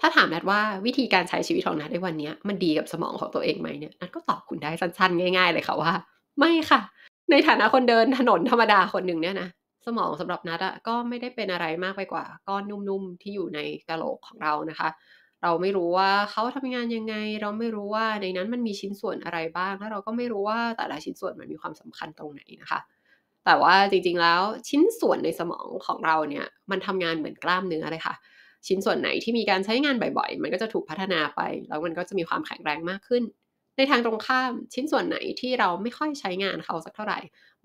ถ้าถามนัดว่าวิธีการใช้ชีวิตของนัดในวันนี้มันดีกับสมองของตัวเองไหมเนี่ยนัดก็ตอบคุณได้สั้นๆ ง่าย ๆเลยค่ะว่าไม่ค่ะ ในฐานะคนเดินถนนธรรมดาคนหนึ่งเนี่ยนะสมองสำหรับนัดอะก็ไม่ได้เป็นอะไรมากไปกว่าก้อนนุ่มๆ ที่อยู่ในกะโหลกของเรานะคะ เราไม่รู้ว่าเขาทำงานยังไง เราไม่รู้ว่าในนั้นมันมีชิ้นส่วนอะไรบ้างแล้วเราก็ไม่รู้ว่าแต่ละชิ้นส่วนมันมีความสำคัญตรงไหนนะคะ แต่ว่าจริง ๆแล้วชิ้นส่วนในสมองของเราเนี่ยมันทำงานเหมือนกล้ามเนื้อเลยค่ะชิ้นส่วน ไหนที่มีการใช้งาน บ่อยๆ มันก็จะถูกพัฒนาไป แล้วมันก็จะมีความแข็งแรงมากขึ้น ในทางตรงข้ามชิ้นส่วนไหนที่เราไม่ค่อยใช้งานเขาสักเท่าไหร่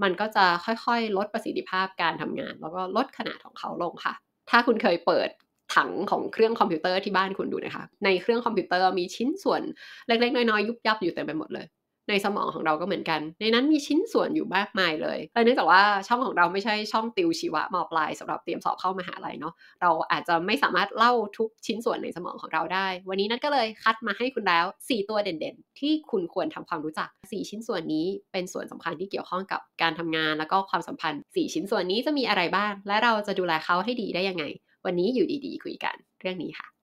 มันก็จะค่อยๆ ลดประสิทธิภาพการทำงาน แล้วก็ลดขนาดของเขาลงค่ะ ถ้าคุณเคยเปิดถังของเครื่องคอมพิวเตอร์ที่บ้านคุณดูนะคะ ในเครื่องคอมพิวเตอร์มีชิ้นส่วนเล็กๆ น้อยๆยุบยับอยู่เต็มไปหมดเลยในสมองของเราก็เหมือนกัน ในนั้นมีชิ้นส่วนอยู่มากมายเลยแต่เนื่องจากว่าช่องของเราไม่ใช่ช่องติวชีวะมอปลายสำหรับเตรียมสอบเข้ามาหาลัยเนาะ เราอาจจะไม่สามารถเล่าทุกชิ้นส่วนในสมองของเราได้ วันนี้นัทก็เลยคัดมาให้คุณแล้ว 4 ตัวเด่นๆ ที่คุณควรทำความรู้จัก4ชิ้นส่วนนี้เป็นส่วนสำคัญที่เกี่ยวข้องกับการทำงานแล้วก็ความสัมพันธ์4ชิ้นส่วนนี้จะมีอะไรบ้างและเราจะดูแลเขาให้ดีได้ยังไง วันนี้อยู่ดีๆคุยกัน เรื่องนี้ค่ะ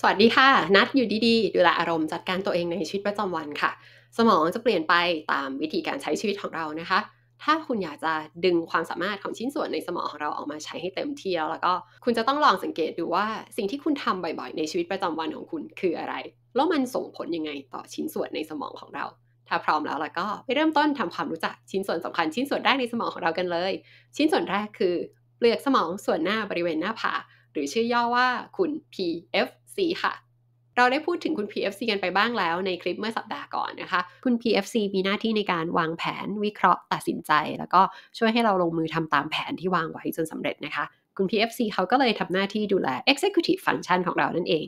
สวัสดีค่ะ นัดอยู่ดีดีดูแลอารมณ์จัดการตัวเองในชีวิตประจำวันค่ะ สมองจะเปลี่ยนไปตามวิธีการใช้ชีวิตของเรานะคะ ถ้าคุณอยากจะดึงความสามารถของชิ้นส่วนในสมองของเราออกมาใช้ให้เต็มที่แล้วแล้วก็คุณจะต้องลองสังเกตดูว่าสิ่งที่คุณทำบ่อยๆ ในชีวิตประจำวันของคุณ คืออะไร แล้วมันส่งผลยังไงต่อชิ้นส่วนในสมองของเรา ถ้าพร้อมแล้วแล้วก็ไปเริ่มต้นทำความรู้จักชิ้นส่วนสำคัญชิ้นส่วนแรกในสมองของเรากันเลย ชิ้นส่วนแรกคือเปลือกสมองส่วนหน้าบริเวณหน้าผากหรือชื่อย่อว่าคุณ PF PFC ค่ะ เราได้พูดถึงคุณ PFC กันไปบ้างแล้วในคลิปเมื่อสัปดาห์ก่อนนะคะ คุณ PFC มีหน้าที่ในการวางแผนวิเคราะห์ตัดสินใจ แล้วก็ช่วยให้เราลงมือทำตามแผนที่วางไว้จนสำเร็จนะคะ คุณ PFC เขาก็เลยทำหน้าที่ดูแล Executive Function ของเรานั่นเอง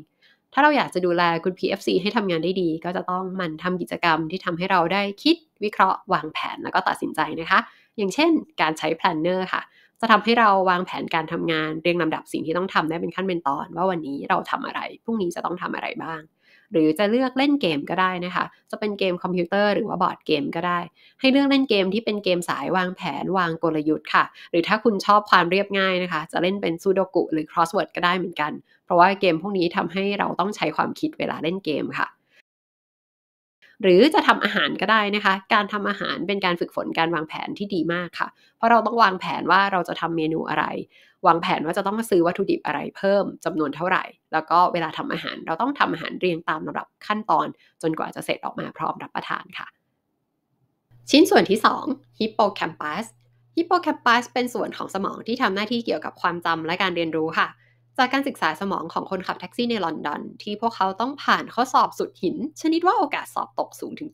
ถ้าเราอยากจะดูแลคุณ PFC ให้ทำงานได้ดี ก็จะต้องมันทำกิจกรรมที่ทำให้เราได้คิดวิเคราะห์ วางแผนแล้วก็ตัดสินใจนะคะ อย่างเช่น การใช้ planner ค่ะจะทำให้เราวางแผนการทำงานเรียงลำดับสิ่งที่ต้องทำได้เป็นขั้นเป็นตอน ว่าวันนี้เราทำอะไรพรุ่งนี้จะต้องทำอะไรบ้าง หรือจะเลือกเล่นเกมก็ได้นะคะ จะเป็นเกมคอมพิวเตอร์หรือว่าบอร์ดเกมก็ได้ ให้เลือกเล่นเกมที่เป็นเกมสายวางแผนวางกลยุทธ์ค่ะ หรือถ้าคุณชอบความเรียบง่ายนะคะจะเล่นเป็นซูโดกุหรือ crossword ก็ได้เหมือนกัน เพราะว่าเกมพวกนี้ทำให้เราต้องใช้ความคิดเวลาเล่นเกมค่ะหรือจะทำอาหารก็ได้นะคะ การทำอาหารเป็นการฝึกฝนการวางแผนที่ดีมากค่ะ เพราะเราต้องวางแผนว่าเราจะทำเมนูอะไร วางแผนว่าจะต้องซื้อวัตถุดิบอะไรเพิ่ม จำนวนเท่าไหร่ แล้วก็เวลาทำอาหารเราต้องทำอาหารเรียงตามลำดับขั้นตอน จนกว่าจะเสร็จออกมาพร้อมรับประทานค่ะ ชิ้นส่วนที่2ฮิปโปแคมปัส ฮิปโปแคมปัสเป็นส่วนของสมองที่ทำหน้าที่เกี่ยวกับความจำและการเรียนรู้ค่ะจากการศึกษาสมองของคนขับแท็กซี่ในลอนดอนที่พวกเขาต้องผ่านข้อสอบสุดหิน ชนิดว่าโอกาสสอบตกสูงถึง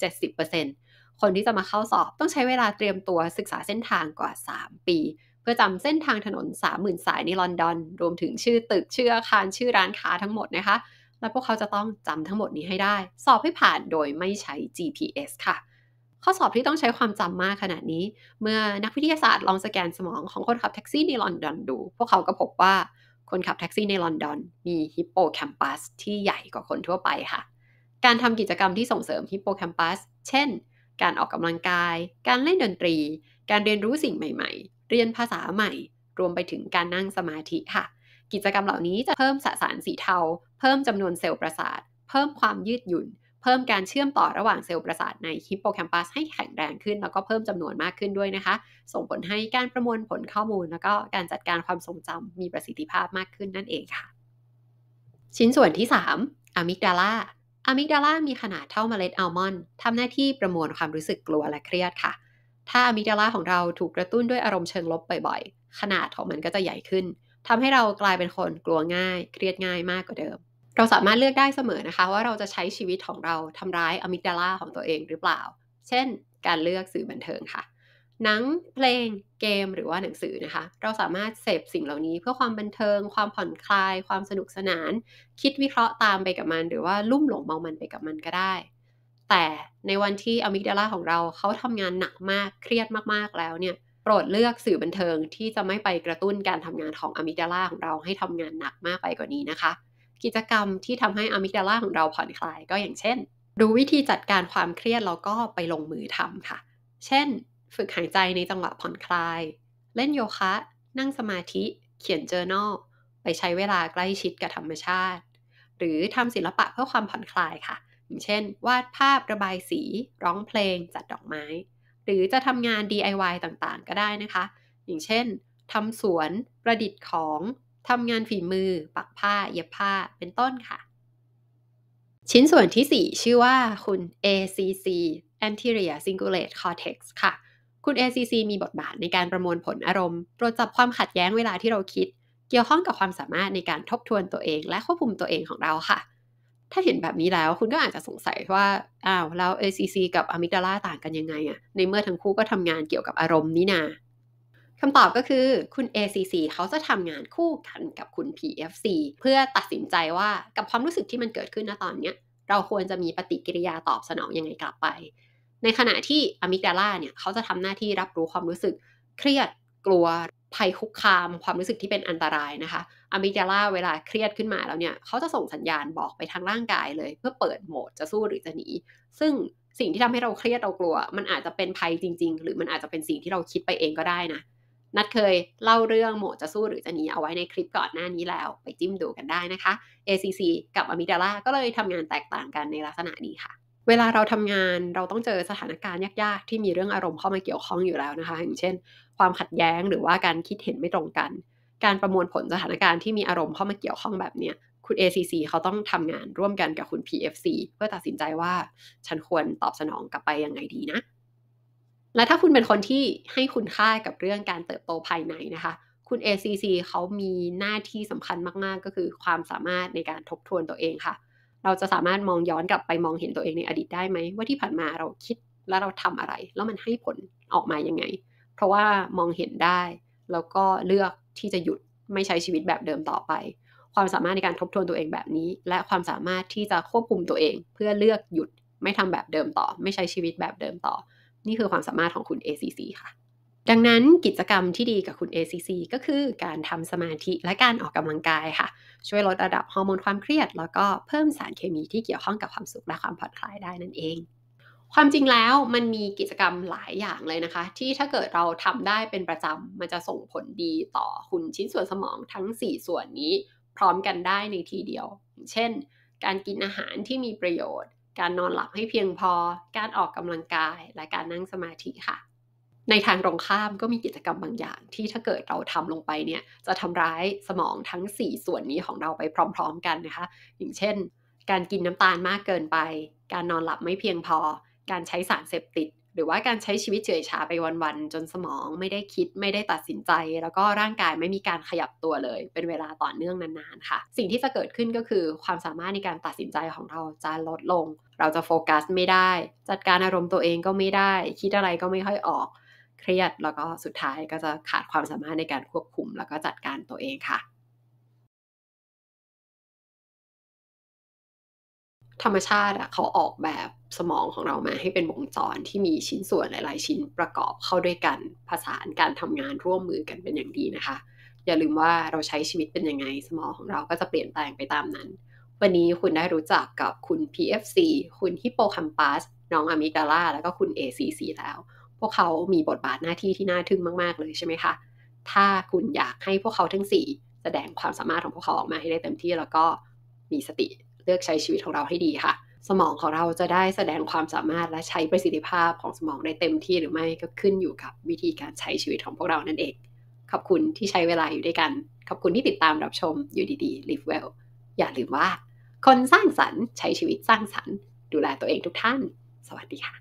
70%คนที่จะมาเข้าสอบต้องใช้เวลาเตรียมตัวศึกษาเส้นทางกว่า 3 ปี เพื่อจำเส้นทางถนน30,000สายในลอนดอนรวมถึงชื่อตึก ชื่ออาคารชื่อร้านค้าทั้งหมดนะคะ และพวกเขาจะต้องจำทั้งหมดนี้ให้ได้ สอบให้ผ่านโดยไม่ใช้ GPS ค่ะ ข้อสอบที่ต้องใช้ความจำมากขนาดนี้ เมื่อนักวิทยาศาสตร์ลองสแกนสมองของคนขับแท็กซี่ในลอนดอนดู พวกเขาก็พบว่าคนขับแท็กซี่ในลอนดอนมีฮิปโปแคมปัสที่ใหญ่กว่าคนทั่วไปค่ะ การทำกิจกรรมที่ส่งเสริมฮิปโปแคมปัส เช่น การออกกำลังกาย การเล่นดนตรี การเรียนรู้สิ่งใหม่ๆ เรียนภาษาใหม่ รวมไปถึงการนั่งสมาธิค่ะ กิจกรรมเหล่านี้จะเพิ่มสสารสีเทา เพิ่มจำนวนเซลล์ประสาท เพิ่มความยืดหยุ่นเพิ่มการเชื่อมต่อระหว่างเซลล์ประสาทในฮิปโปแคมปัสให้แข็งแรงขึ้นแล้วก็เพิ่มจำนวนมากขึ้นด้วยนะคะ ส่งผลให้การประมวลผลข้อมูลแล้วก็การจัดการความทรงจำมีประสิทธิภาพมากขึ้นนั่นเองค่ะ ชิ้นส่วนที่3อะมิกดาลาอะมิกดาลามีขนาดเท่าเมล็ดอัลมอนด์ทำหน้าที่ประมวลความรู้สึกกลัวและเครียดค่ะถ้าอะมิกดาลาของเราถูกกระตุ้นด้วยอารมณ์เชิงลบบ่อยๆขนาดของมันก็จะใหญ่ขึ้นทำให้เรากลายเป็นคนกลัวง่าย เครียดง่ายมากกว่าเดิมเราสามารถเลือกได้เสมอนะคะ ว่าเราจะใช้ชีวิตของเราทำร้ายอะมิกดาลาของตัวเองหรือเปล่า เช่น การเลือกสื่อบันเทิงค่ะ หนัง เพลง เกม หรือว่าหนังสือนะคะ เราสามารถเสพสิ่งเหล่านี้เพื่อความบันเทิง ความผ่อนคลาย ความสนุกสนาน คิดวิเคราะห์ตามไปกับมันหรือว่าลุ่มหลงเมามันไปกับมันก็ได้ แต่ในวันที่อะมิกดาลาของเราเขาทำงานหนักมาก เครียดมากๆแล้วเนี่ย โปรดเลือกสื่อบันเทิงที่จะไม่ไปกระตุ้นการทำงานของอะมิกดาลาของเราให้ทำงานหนักมากไปกว่านี้นะคะกิจกรรมที่ทำให้อะมิกดาลาของเราผ่อนคลายก็อย่างเช่น ดูวิธีจัดการความเครียดแล้วก็ไปลงมือทำค่ะ เช่น ฝึกหายใจในจังหวะผ่อนคลาย เล่นโยคะ นั่งสมาธิ เขียนเจอร์นลไปใช้เวลาใกล้ชิดกับธรรมชาติ หรือทำศิลปะเพื่อความผ่อนคลายค่ะ อย่างเช่น วาดภาพระบายสี ร้องเพลงจัดดอกไม้หรือจะทำงาน DIY ต่างๆก็ได้นะคะ อย่างเช่นทำสวนประดิษฐ์ของทำงานฝีมือ ปักผ้า เย็บผ้าเป็นต้นค่ะ ชิ้นส่วนที่ 4 ชื่อว่าคุณ ACC anterior cingulate cortex ค่ะ คุณ ACC มีบทบาทในการประมวลผลอารมณ์ ตรวจจับความขัดแย้งเวลาที่เราคิด เกี่ยวข้องกับความสามารถในการทบทวนตัวเองและควบคุมตัวเองของเราค่ะ ถ้าเห็นแบบนี้แล้วคุณก็อาจจะสงสัยว่าอ้าวแล้ว ACC กับอะมิกดาลาต่างกันยังไงอะในเมื่อทั้งคู่ก็ทำงานเกี่ยวกับอารมณ์นี่นาคำตอบก็คือ คุณ ACC เขาจะทำงานคู่กันกับคุณ PFC เพื่อตัดสินใจว่ากับความรู้สึกที่มันเกิดขึ้นณตอนเนี้ยเราควรจะมีปฏิกิริยาตอบสนองยังไงกลับไป ในขณะที่อะมิกดาลาเนี่ยเขาจะทำหน้าที่รับรู้ความรู้สึก เครียดกลัวภัยคุกคามความรู้สึกที่เป็นอันตรายนะคะอะมิกดาลาเวลาเครียดขึ้นมาแล้วเนี่ยเขาจะส่งสัญญาณบอกไปทางร่างกายเลย เพื่อเปิดโหมดจะสู้หรือจะหนี ซึ่งสิ่งที่ทำให้เราเครียดเรากลัว มันอาจจะเป็นภัยจริง ๆ หรือมันอาจจะเป็นสิ่งที่เราคิดไปเองก็ได้นะนัดเคยเล่าเรื่องโหมดจะสู้หรือจะหนีเอาไว้ในคลิปก่อนหน้านี้แล้ว ไปจิ้มดูกันได้นะคะ ACC กับอะมิดาล่าก็เลยทำงานแตกต่างกันในลักษณะนี้ค่ะ เวลาเราทำงานเราต้องเจอสถานการณ์ยากๆ ที่มีเรื่องอารมณ์เข้ามาเกี่ยวข้องอยู่แล้วนะคะ อย่างเช่น ความขัดแย้งหรือว่าการคิดเห็นไม่ตรงกัน การประมวลผลสถานการณ์ที่มีอารมณ์เข้ามาเกี่ยวข้องแบบเนี้ย คุณ ACC เขาต้องทำงานร่วมกันกับคุณ PFC เพื่อตัดสินใจว่าฉันควรตอบสนองกลับไปยังไงดีนะและถ้าคุณเป็นคนที่ให้คุณค่ากับเรื่องการเติบโตภายในนะคะ คุณ ACC เขามีหน้าที่สำคัญมากๆ ก็คือความสามารถในการทบทวนตัวเองค่ะ เราจะสามารถมองย้อนกลับไปมองเห็นตัวเองในอดีตได้ไหม ว่าที่ผ่านมาเราคิดแล้วเราทำอะไร แล้วมันให้ผลออกมายังไง เพราะว่ามองเห็นได้ แล้วก็เลือกที่จะหยุดไม่ใช้ชีวิตแบบเดิมต่อไป ความสามารถในการทบทวนตัวเองแบบนี้ และความสามารถที่จะควบคุมตัวเอง เพื่อเลือกหยุดไม่ทำแบบเดิมต่อ ไม่ใช้ชีวิตแบบเดิมต่อนี่คือความสามารถของคุณ ACC ค่ะ ดังนั้นกิจกรรมที่ดีกับคุณ ACC ก็คือการทำสมาธิและการออกกำลังกายค่ะ ช่วยลดระดับฮอร์โมนความเครียด แล้วก็เพิ่มสารเคมีที่เกี่ยวข้องกับความสุขและความผ่อนคลายได้นั่นเอง ความจริงแล้วมันมีกิจกรรมหลายอย่างเลยนะคะ ที่ถ้าเกิดเราทำได้เป็นประจำมันจะส่งผลดีต่อ คุณชิ้นส่วนสมองทั้ง 4 ส่วนนี้พร้อมกันได้ในทีเดียว เช่น การกินอาหารที่มีประโยชน์การนอนหลับให้เพียงพอ การออกกำลังกาย และการนั่งสมาธิค่ะ ในทางตรงข้ามก็มีกิจกรรมบางอย่างที่ถ้าเกิดเราทำลงไปเนี่ยจะทำร้ายสมองทั้ง 4 ส่วนนี้ของเราไปพร้อม ๆกันนะคะ อย่างเช่น การกินน้ำตาลมากเกินไป การนอนหลับไม่เพียงพอ การใช้สารเสพติดหรือว่าการใช้ชีวิตเฉยชาไปวัน ๆ จนสมองไม่ได้คิดไม่ได้ตัดสินใจ แล้วก็ร่างกายไม่มีการขยับตัวเลยเป็นเวลาต่อเนื่องนานๆค่ะ สิ่งที่จะเกิดขึ้นก็คือความสามารถในการตัดสินใจของเราจะลดลง เราจะโฟกัสไม่ได้ จัดการอารมณ์ตัวเองก็ไม่ได้ คิดอะไรก็ไม่ค่อยออกเครียด แล้วก็สุดท้าย ก็จะขาดความสามารถในการควบคุมแล้วก็จัดการตัวเองค่ะธรรมชาติอะเขาออกแบบสมองของเรามาให้เป็นวงจรที่มีชิ้นส่วนหลาย ๆ ชิ้นประกอบเข้าด้วยกันผสานการทำงานร่วมมือกันเป็นอย่างดีนะคะ อย่าลืมว่าเราใช้ชีวิตเป็นยังไงสมองของเราก็จะเปลี่ยนแปลงไปตามนั้น วันนี้คุณได้รู้จักกับคุณ PFC คุณฮิปโปคัมปัสน้องอะมิกาล่าแล้วก็คุณ ACC แล้ว พวกเขามีบทบาทหน้าที่ที่น่าทึ่งมาก ๆ เลยใช่ไหมคะถ้าคุณอยากให้พวกเขาทั้ง 4 แสดงความสามารถของพวกเขาออกมาให้ได้เต็มที่แล้วก็มีสติเลือกใช้ชีวิตของเราให้ดีค่ะ สมองของเราจะได้แสดงความสามารถและใช้ประสิทธิภาพของสมองได้เต็มที่หรือไม่ก็ขึ้นอยู่กับวิธีการใช้ชีวิตของพวกเรานั่นเองขอบคุณที่ใช้เวลาอยู่ด้วยกันขอบคุณที่ติดตามรับชมอยู่ดีๆ Live Well อย่าลืมว่า คนสร้างสรรค์ใช้ชีวิตสร้างสรรค์ดูแลตัวเองทุกท่าน สวัสดีค่ะ